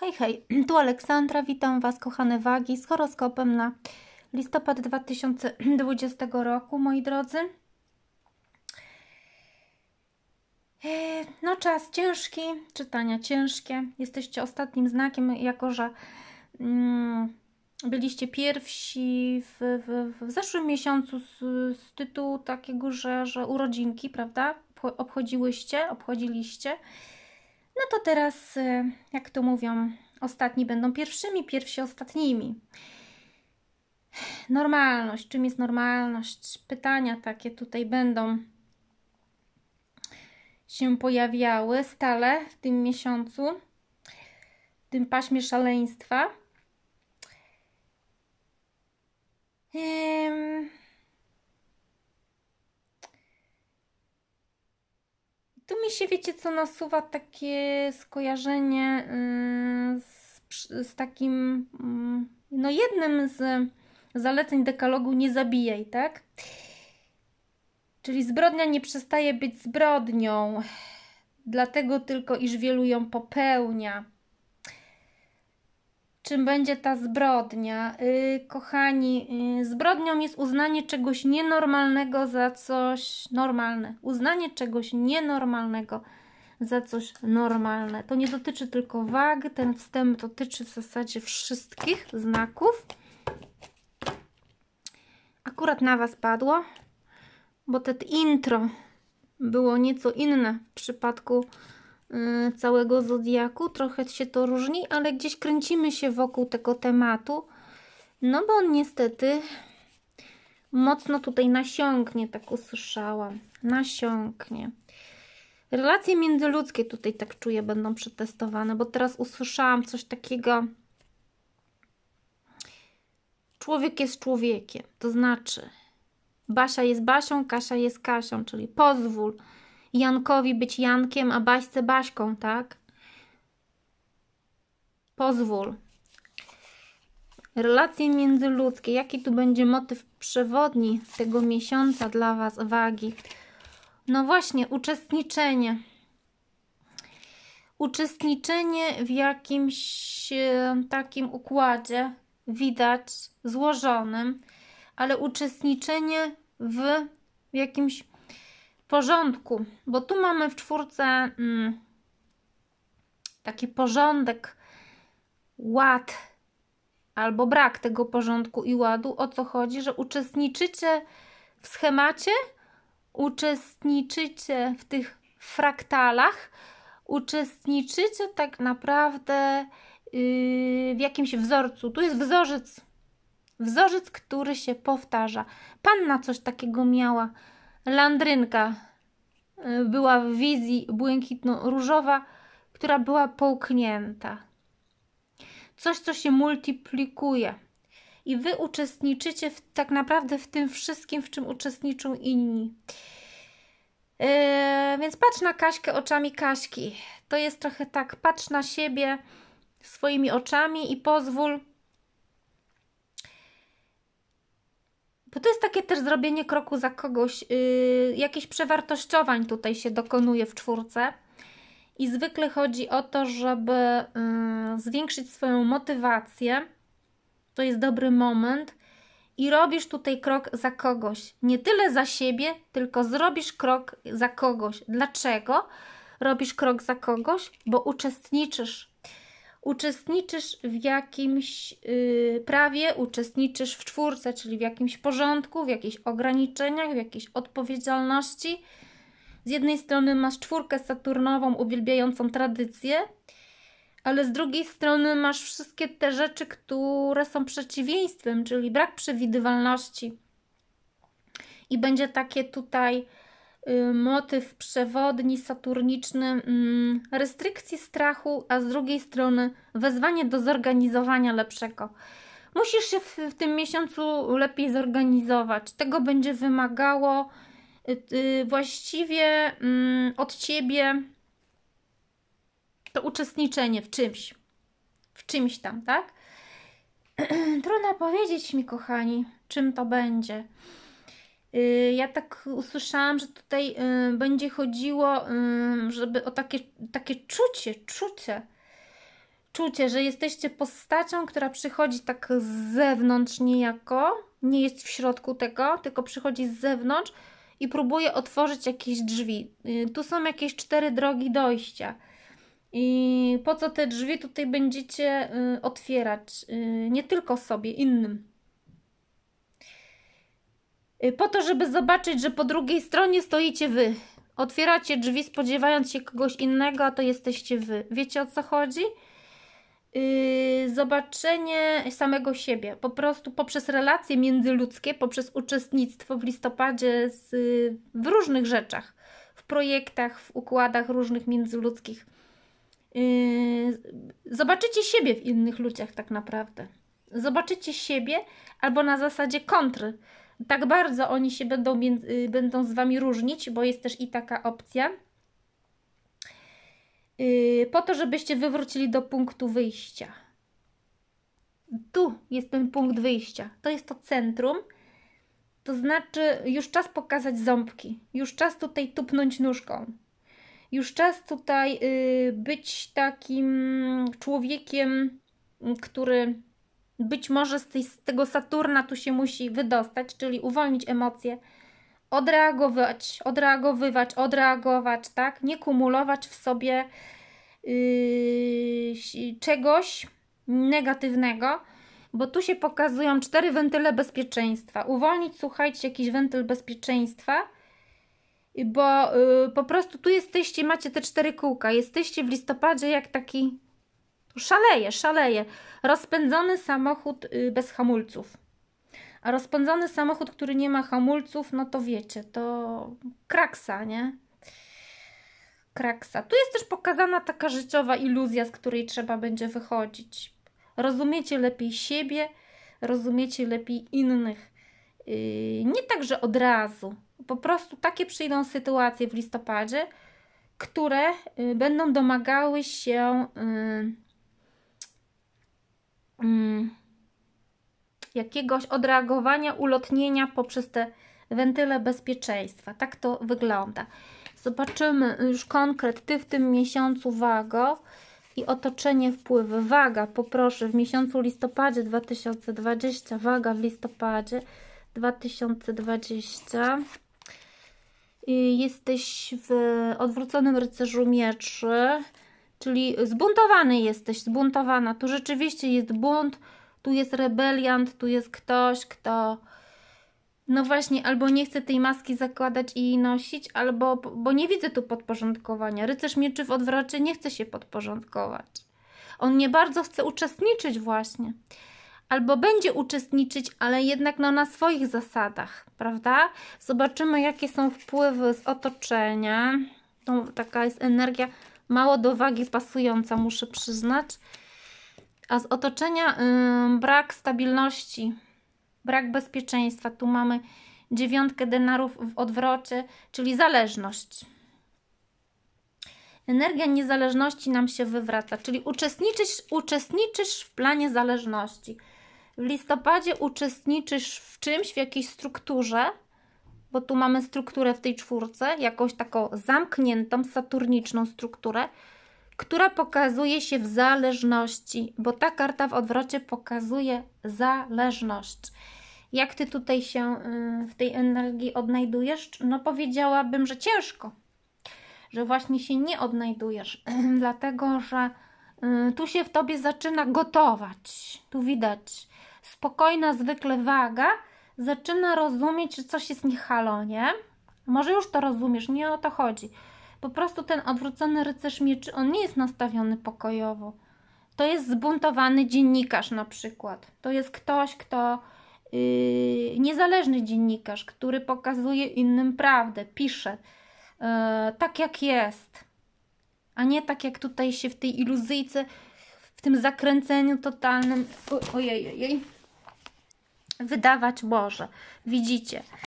Hej, hej, tu Aleksandra, witam Was, kochane wagi, z horoskopem na listopad 2020 roku, moi drodzy. E, no, czas ciężki, czytania ciężkie. Jesteście ostatnim znakiem, jako że mm, byliście pierwsi w, w, w zeszłym miesiącu z, z, tytułu takiego, że, że urodzinki, prawda? Obchodziłyście, obchodziliście. No to teraz, y, jak to mówią, ostatni będą pierwszymi, pierwsi ostatnimi. Normalność. Czym jest normalność? Pytania takie tutaj będą się pojawiały stale w tym miesiącu, w tym paśmie szaleństwa. Um, tu mi się, wiecie co, nasuwa takie skojarzenie mm, z, z takim, mm, no jednym z zaleceń dekalogu nie zabijaj, tak? Czyli zbrodnia nie przestaje być zbrodnią, dlatego tylko, iż wielu ją popełnia czym będzie ta zbrodnia. Yy, kochani, yy, zbrodnią jest uznanie czegoś nienormalnego za coś normalne. Uznanie czegoś nienormalnego za coś normalne. To nie dotyczy tylko wag, ten wstęp dotyczy w zasadzie wszystkich znaków. Akurat na Was padło, bo to intro było nieco inne w przypadku Y, całego zodiaku, trochę się to różni, ale gdzieś kręcimy się wokół tego tematu, no bo on niestety mocno tutaj nasiągnie, tak usłyszałam, nasiągnie. Relacje międzyludzkie tutaj tak czuję będą przetestowane, bo teraz usłyszałam coś takiego. Człowiek jest człowiekiem, to znaczy Basia jest Basią, Kasia jest Kasią, czyli pozwól, Jankowi być Jankiem, a Baśce Baśką, tak? Pozwól. Relacje międzyludzkie. Jaki tu będzie motyw przewodni tego miesiąca dla Was wagi? No właśnie, uczestniczenie. Uczestniczenie w jakimś e, takim układzie, widać, złożonym, ale uczestniczenie w jakimś porządku, bo tu mamy w czwórce mm, taki porządek, ład albo brak tego porządku i ładu. O co chodzi? Że uczestniczycie w schemacie, uczestniczycie w tych fraktalach, uczestniczycie tak naprawdę yy, w jakimś wzorcu. Tu jest wzorzec. Wzorzec, który się powtarza. Panna coś takiego miała landrynka y, była w wizji błękitno-różowa, która była połknięta. Coś, co się multiplikuje. I wy uczestniczycie w, tak naprawdę w tym wszystkim, w czym uczestniczą inni. Yy, więc patrz na Kaśkę oczami Kaśki. To jest trochę tak, patrz na siebie swoimi oczami i pozwól to jest takie też zrobienie kroku za kogoś. Yy, jakieś przewartościowań tutaj się dokonuje w czwórce. I zwykle chodzi o to, żeby yy, zwiększyć swoją motywację. To jest dobry moment. I robisz tutaj krok za kogoś. Nie tyle za siebie, tylko zrobisz krok za kogoś. Dlaczego robisz krok za kogoś? Bo uczestniczysz uczestniczysz w jakimś yy, prawie, uczestniczysz w czwórce, czyli w jakimś porządku, w jakichś ograniczeniach, w jakiejś odpowiedzialności. Z jednej strony masz czwórkę saturnową, uwielbiającą tradycję, ale z drugiej strony masz wszystkie te rzeczy, które są przeciwieństwem, czyli brak przewidywalności. I będzie takie tutaj Y, motyw przewodni, saturniczny, mm, restrykcji strachu, a z drugiej strony wezwanie do zorganizowania lepszego. Musisz się w, tym miesiącu lepiej zorganizować. Tego będzie wymagało y, y, właściwie mm, od ciebie to uczestniczenie w czymś. W czymś tam, tak? Trudno powiedzieć mi, kochani, czym to będzie. Y, ja tak usłyszałam, że tutaj y, będzie chodziło, y, żeby o takie, takie czucie, czucie, czucie, że jesteście postacią, która przychodzi tak z zewnątrz niejako, nie jest w środku tego, tylko przychodzi z zewnątrz i próbuje otworzyć jakieś drzwi. Tu są jakieś cztery drogi dojścia. I po co te drzwi tutaj będziecie otwierać? Nie tylko sobie, innym. Y, po to, żeby zobaczyć, że po drugiej stronie stoicie wy. Otwieracie drzwi, spodziewając się kogoś innego, a to jesteście wy. Wiecie o co chodzi? Yy, zobaczenie samego siebie, po prostu poprzez relacje międzyludzkie, poprzez uczestnictwo w listopadzie z, yy, w różnych rzeczach, w projektach, w układach różnych międzyludzkich. Yy, zobaczycie siebie w innych ludziach, tak naprawdę. Zobaczycie siebie albo na zasadzie kontry tak bardzo oni się będą, y, będą z Wami różnić, bo jest też i taka opcja, y, po to, żebyście wywrócili do punktu wyjścia. Tu jest ten punkt wyjścia, to jest to centrum. To znaczy, już czas pokazać ząbki, już czas tutaj tupnąć nóżką, już czas tutaj y, być takim człowiekiem, który być może z, tej, z tego Saturna tu się musi wydostać, czyli uwolnić emocje, odreagować, odreagowywać, odreagować, tak? Nie kumulować w sobie yy, czegoś negatywnego, bo tu się pokazują cztery wentyle bezpieczeństwa. Uwolnić, słuchajcie, jakiś wentyl bezpieczeństwa, bo yy, po prostu tu jesteście, macie te cztery kółka, jesteście w listopadzie jak taki tu szaleje, szaleje. Rozpędzony samochód y, bez hamulców. A rozpędzony samochód, który nie ma hamulców, no to wiecie, to kraksa, nie? Kraksa. Tu jest też pokazana taka życiowa iluzja, z której trzeba będzie wychodzić. Rozumiecie lepiej siebie, rozumiecie lepiej innych. Yy, nie tak, że od razu. Po prostu takie przyjdą sytuacje w listopadzie, które yy, będą domagały się. Yy, mm, jakiegoś odreagowania, ulotnienia poprzez te wentyle bezpieczeństwa. Tak to wygląda. Zobaczymy już konkret Ty w tym miesiącu Wago i otoczenie wpływy. Waga, poproszę, w miesiącu listopadzie 2020, waga w listopadzie 2020. Jesteś w odwróconym rycerzu mieczy. Czyli zbuntowany jesteś, zbuntowana. Tu rzeczywiście jest bunt, tu jest rebeliant, tu jest ktoś, kto no właśnie, albo nie chce tej maski zakładać i jej nosić, albo, bo nie widzę tu podporządkowania. Rycerz mieczy w odwrocie nie chce się podporządkować. On nie bardzo chce uczestniczyć właśnie. Albo będzie uczestniczyć, ale jednak no, na swoich zasadach, prawda? Zobaczymy, jakie są wpływy z otoczenia. No, taka jest energia Mało do wagi pasująca, muszę przyznać. A z otoczenia yy, brak stabilności, brak bezpieczeństwa. Tu mamy dziewiątkę denarów w odwrocie, czyli zależność. Energia niezależności nam się wywraca, czyli uczestniczysz, uczestniczysz w planie zależności. W listopadzie uczestniczysz w czymś, w jakiejś strukturze, bo tu mamy strukturę w tej czwórce, jakąś taką zamkniętą, saturniczną strukturę, która pokazuje się w zależności, bo ta karta w odwrocie pokazuje zależność. Jak Ty tutaj się y, w tej energii odnajdujesz? No powiedziałabym, że ciężko, że właśnie się nie odnajdujesz, dlatego że y, tu się w Tobie zaczyna gotować, tu widać spokojna zwykle waga, zaczyna rozumieć, że coś jest nie nie? Może już to rozumiesz, nie o to chodzi. Po prostu ten odwrócony rycerz mieczy, on nie jest nastawiony pokojowo. To jest zbuntowany dziennikarz na przykład. To jest ktoś, kto yy, niezależny dziennikarz, który pokazuje innym prawdę, pisze yy, tak jak jest, a nie tak jak tutaj się w tej iluzyjce, w tym zakręceniu totalnym. O, ojej, ojej wydawać Boże. Widzicie.